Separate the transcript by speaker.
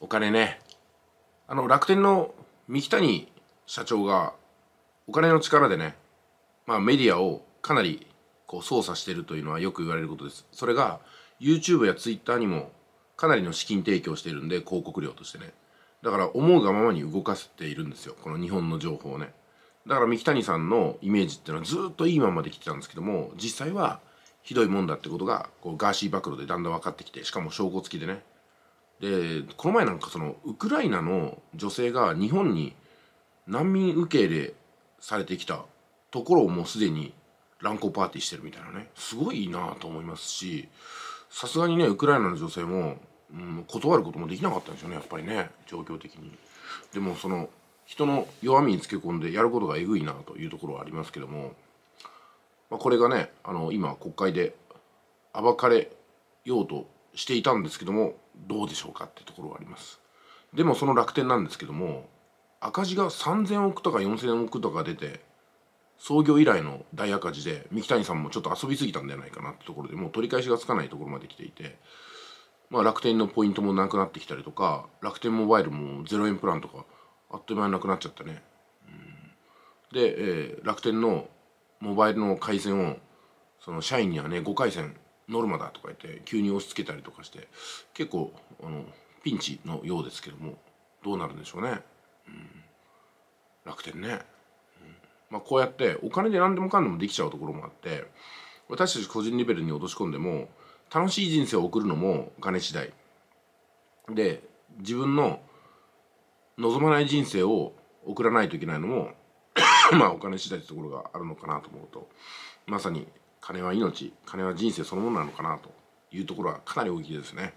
Speaker 1: お金ねあの楽天の三木谷社長がお金の力でね、まあ、メディアをかなりこう操作してるというのはよく言われることですそれが YouTube や Twitter にもかなりの資金提供してるんで広告料としてねだから思うがままに動かせているんですよこの日本の情報をねだから三木谷さんのイメージっていうのはずっといいままで来てたんですけども実際はひどいもんだってことがこうガーシー暴露でだんだん分かってきてしかも証拠付きでねでこの前なんかそのウクライナの女性が日本に難民受け入れされてきたところをもうすでに乱交パーティーしてるみたいなねすごいいいなと思いますしさすがにねウクライナの女性も、うん、断ることもできなかったんでしょうねやっぱりね状況的に。でもその人の弱みにつけ込んでやることがえぐいなというところはありますけども、まあ、これがねあの今国会で暴かれようとしていたんですけどもどうでしょうかってところはありますでもその楽天なんですけども赤字が3000億とか4000億とか出て創業以来の大赤字で三木谷さんもちょっと遊びすぎたんじゃないかなってところでもう取り返しがつかないところまで来ていて、まあ、楽天のポイントもなくなってきたりとか楽天モバイルも0円プランとかあっという間になくなっちゃったね。うん、で、えー、楽天のモバイルの回線をその社員にはね5回線ノルマだとか言って急に押し付けたりとかして結構あのピンチのようですけどもどうなるんでしょうね、うん、楽天ね、うんまあ、こうやってお金で何でもかんでもできちゃうところもあって私たち個人レベルに落とし込んでも楽しい人生を送るのもお金次第で自分の望まない人生を送らないといけないのも まあお金次第ってところがあるのかなと思うとまさに金は命金は人生そのものなのかなというところはかなり大きいですね。